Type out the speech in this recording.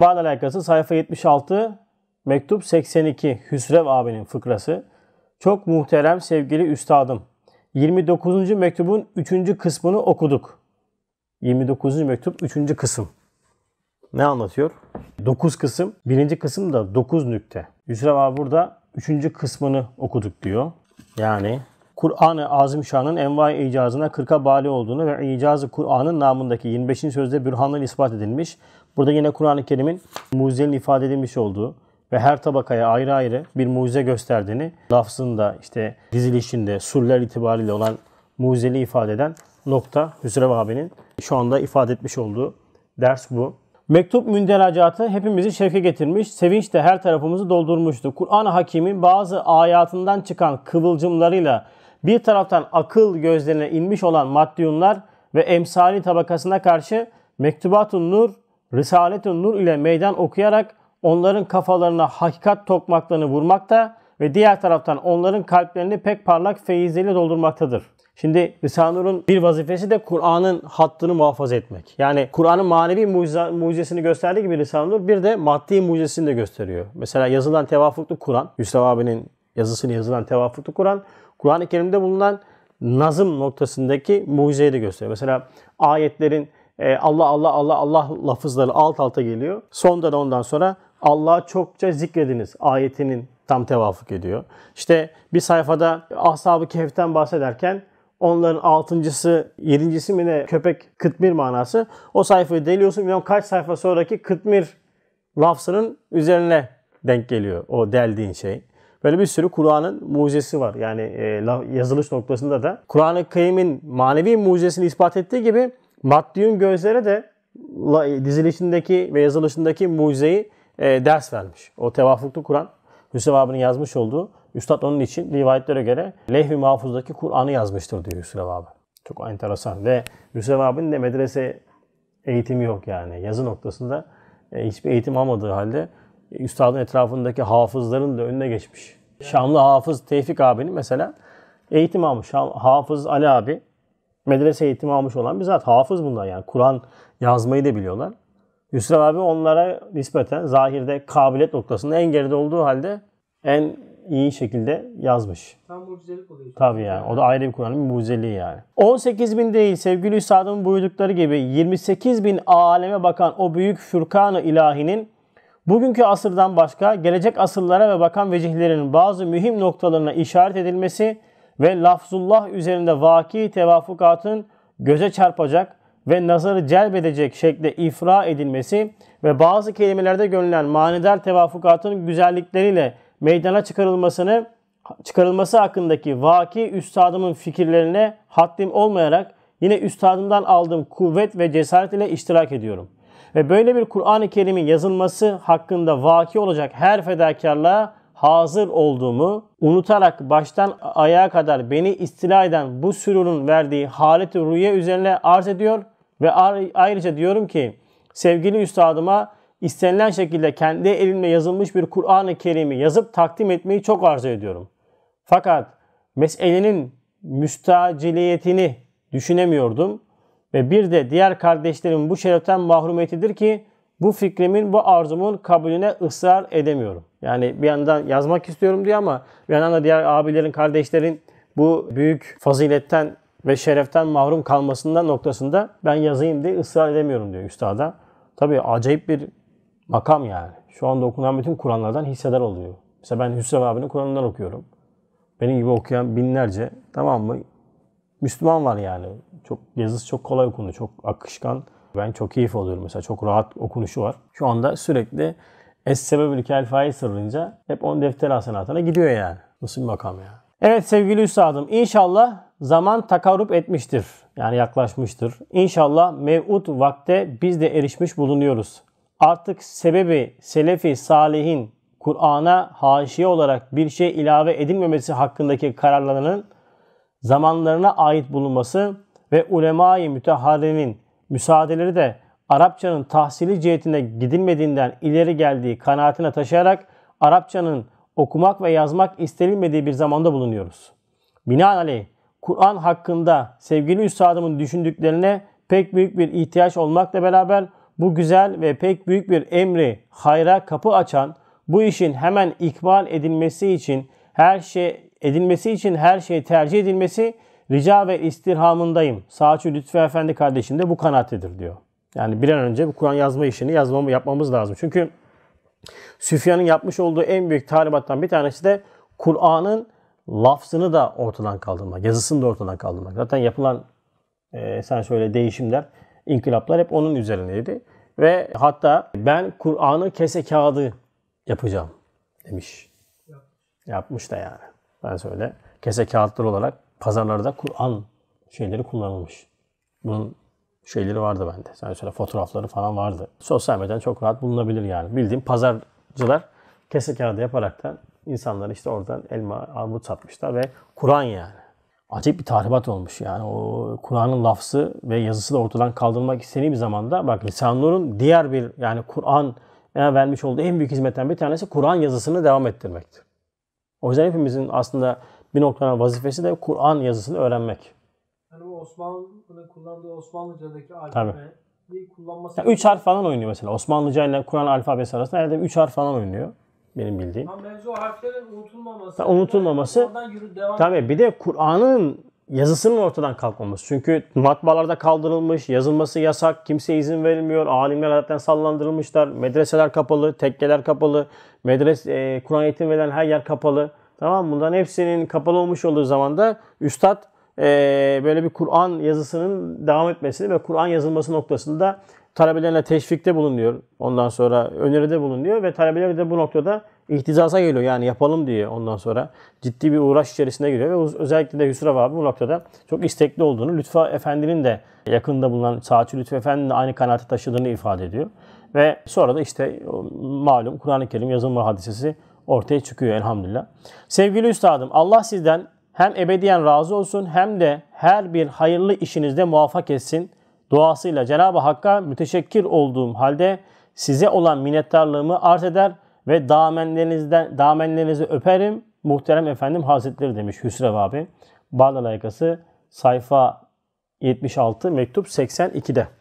Bağla alakası sayfa 76, mektup 82 Hüsrev abinin fıkrası. Çok muhterem sevgili üstadım. 29. mektubun 3. kısmını okuduk. 29. mektup 3. kısım. Ne anlatıyor? 9 kısım. 1. kısım da 9 nükte. Hüsrev abi burada 3. kısmını okuduk diyor. Yani Kur'an-ı Azimşan'ın envai icazına 40'a bali olduğunu ve icazı Kur'an'ın namındaki 25. sözde bürhanla ispat edilmiş Burada yine Kur'an-ı Kerim'in mucizenin ifade edilmiş olduğu ve her tabakaya ayrı ayrı bir mucize gösterdiğini lafzında işte dizilişinde surler itibariyle olan mucizeli ifade eden nokta Hüsrev abinin şu anda ifade etmiş olduğu ders bu. Mektup münderacaatı hepimizi şevke getirmiş, sevinç de her tarafımızı doldurmuştu. Kur'an-ı Hakim'in bazı ayatından çıkan kıvılcımlarıyla bir taraftan akıl gözlerine inmiş olan maddiyunlar ve emsali tabakasına karşı Mektubatun Nur Risaletin i Nur ile meydan okuyarak onların kafalarına hakikat tokmaklarını vurmakta ve diğer taraftan onların kalplerini pek parlak feyizleri doldurmaktadır. Şimdi Risale-i Nur'un bir vazifesi de Kur'an'ın hattını muhafaza etmek. Yani Kur'an'ın manevi mucizesini gösterdiği gibi Risale-i Nur bir de maddi mucizesini de gösteriyor. Mesela yazılan tevafuklu Kur'an, Yusuf abinin yazısını yazılan tevafuklu Kur'an, Kur'an-ı Kerim'de bulunan nazım noktasındaki mucizeyi de gösteriyor. Mesela ayetlerin e, Allah Allah Allah Allah lafızları alt alta geliyor. Sondan ondan sonra Allah çokça zikrediniz ayetinin tam tevafuk ediyor. İşte bir sayfada Ashab-ı Kehf'ten bahsederken onların altıncısı, yedincisi mi ne köpek kıtmir manası. O sayfayı deliyorsun. Bilmem kaç sayfa sonraki kıtmir lafzının üzerine denk geliyor o deldiğin şey. Böyle bir sürü Kur'an'ın mucizesi var. Yani e, yazılış noktasında da Kur'an-ı Kerim'in manevi mucizesini ispat ettiği gibi Maddiyun gözlere de dizilişindeki ve yazılışındaki mucizeyi e, ders vermiş. O tevafuklu Kur'an Hüsrev abinin yazmış olduğu Üstad onun için rivayetlere göre lehvi mahfuzdaki Kur'an'ı yazmıştır diyor Hüsrev abi. Çok enteresan ve Hüsrev abinin de medrese eğitimi yok yani. Yazı noktasında e, hiçbir eğitim almadığı halde e, üstadın etrafındaki hafızların da önüne geçmiş. Şamlı hafız Tevfik abinin mesela eğitim almış. Hafız Ali abi medrese eğitimi almış olan bir zat. Hafız bunlar yani. Kur'an yazmayı da biliyorlar. Yusuf abi onlara nispeten zahirde kabiliyet noktasında en geride olduğu halde en iyi şekilde yazmış. Tam mucizelik oluyor. Tabii yani. O da ayrı bir Kur'an'ın mucizeliği yani. 18 bin değil sevgili Üstad'ın buyurdukları gibi 28 bin aleme bakan o büyük Fürkan-ı ilahinin bugünkü asırdan başka gelecek asırlara ve bakan vecihlerinin bazı mühim noktalarına işaret edilmesi ve lafzullah üzerinde vaki tevafukatın göze çarpacak ve nazarı celbedecek şekilde ifra edilmesi ve bazı kelimelerde görülen manidar tevafukatın güzellikleriyle meydana çıkarılmasını çıkarılması hakkındaki vaki üstadımın fikirlerine haddim olmayarak yine üstadımdan aldığım kuvvet ve cesaret ile iştirak ediyorum. Ve böyle bir Kur'an-ı Kerim'in yazılması hakkında vaki olacak her fedakarlığa hazır olduğumu unutarak baştan ayağa kadar beni istila eden bu sürurun verdiği haleti ruhiye üzerine arz ediyor ve ayrıca diyorum ki sevgili üstadıma istenilen şekilde kendi elimle yazılmış bir Kur'an-ı Kerim'i yazıp takdim etmeyi çok arzu ediyorum. Fakat meselenin müstaciliyetini düşünemiyordum ve bir de diğer kardeşlerin bu şereften mahrumiyetidir ki bu fikrimin, bu arzumun kabulüne ısrar edemiyorum. Yani bir yandan yazmak istiyorum diyor ama bir yandan da diğer abilerin, kardeşlerin bu büyük faziletten ve şereften mahrum kalmasından noktasında ben yazayım diye ısrar edemiyorum diyor üstada. Tabi acayip bir makam yani. Şu anda okunan bütün Kur'anlardan hissedar oluyor. Mesela ben Hüsrev abinin Kur'an'ından okuyorum. Benim gibi okuyan binlerce tamam mı? Müslüman var yani. Çok yazısı çok kolay okundu. Çok akışkan ben çok keyif alıyorum mesela. Çok rahat okunuşu var. Şu anda sürekli Es sebebül kelfayı sırrınca hep on defter hasenatına gidiyor yani. Nasıl bir makam ya. Evet sevgili üstadım inşallah zaman takarup etmiştir. Yani yaklaşmıştır. İnşallah mev'ut vakte biz de erişmiş bulunuyoruz. Artık sebebi selefi salihin Kur'an'a haşiye olarak bir şey ilave edilmemesi hakkındaki kararlarının zamanlarına ait bulunması ve ulema-i müteharrinin müsaadeleri de Arapçanın tahsili cihetine gidilmediğinden ileri geldiği kanaatine taşıyarak Arapçanın okumak ve yazmak istenilmediği bir zamanda bulunuyoruz. Binaenaleyh Kur'an hakkında sevgili üstadımın düşündüklerine pek büyük bir ihtiyaç olmakla beraber bu güzel ve pek büyük bir emri hayra kapı açan bu işin hemen ikmal edilmesi için her şey edilmesi için her şey tercih edilmesi Rica ve istirhamındayım. Sağçı lütfü Efendi kardeşim de bu kanaattedir diyor. Yani bir an önce bu Kur'an yazma işini yazmamı yapmamız lazım. Çünkü Süfyan'ın yapmış olduğu en büyük talimattan bir tanesi de Kur'an'ın lafzını da ortadan kaldırmak, yazısını da ortadan kaldırmak. Zaten yapılan e, sen söyle değişimler, inkılaplar hep onun üzerineydi. Ve hatta ben Kur'an'ı kese kağıdı yapacağım demiş. Yapmış da yani. Ben söyle kese kağıtlar olarak pazarlarda Kur'an şeyleri kullanılmış. Bunun şeyleri vardı bende. Sen söyle fotoğrafları falan vardı. Sosyal medyadan çok rahat bulunabilir yani. Bildiğim pazarcılar kese kağıdı yaparak da insanları işte oradan elma, armut satmışlar ve Kur'an yani. Acayip bir tahribat olmuş yani. O Kur'an'ın lafzı ve yazısı da ortadan kaldırılmak istediği bir zamanda bak İnsanların diğer bir yani Kur'an vermiş olduğu en büyük hizmetten bir tanesi Kur'an yazısını devam ettirmektir. O yüzden hepimizin aslında bir noktada vazifesi de Kur'an yazısını öğrenmek. Yani bu Osmanlı'nın kullandığı Osmanlıca'daki alfabe kullanması... Yani üç harf falan oynuyor mesela. Osmanlıca ile Kur'an alfabesi arasında herhalde üç harf falan oynuyor. Benim bildiğim. Tam mevzu harflerin unutulmaması. Yani unutulmaması. Yani yürü, devam tabii bir de Kur'an'ın yazısının ortadan kalkmaması. Çünkü matbaalarda kaldırılmış, yazılması yasak, kimseye izin verilmiyor. Alimler zaten sallandırılmışlar. Medreseler kapalı, tekkeler kapalı. Medrese, e, Kur'an eğitim veren her yer kapalı. Tamam bunların hepsinin kapalı olmuş olduğu zaman da üstad e, böyle bir Kur'an yazısının devam etmesini ve Kur'an yazılması noktasında talebelerine teşvikte bulunuyor. Ondan sonra öneride bulunuyor ve talebeler de bu noktada ihtizasa geliyor. Yani yapalım diye ondan sonra ciddi bir uğraş içerisine giriyor ve özellikle de Hüsrev abi bu noktada çok istekli olduğunu, Lütfü Efendi'nin de yakında bulunan Saatçı Lütfü Efendi'nin de aynı kanaati taşıdığını ifade ediyor. Ve sonra da işte malum Kur'an-ı Kerim yazılma hadisesi ortaya çıkıyor elhamdülillah. Sevgili üstadım Allah sizden hem ebediyen razı olsun hem de her bir hayırlı işinizde muvaffak etsin. Duasıyla Cenab-ı Hakk'a müteşekkir olduğum halde size olan minnettarlığımı arz eder ve damenlerinizden damenlerinizi öperim. Muhterem Efendim Hazretleri demiş Hüsrev abi. Bağla layıkası sayfa 76 mektup 82'de.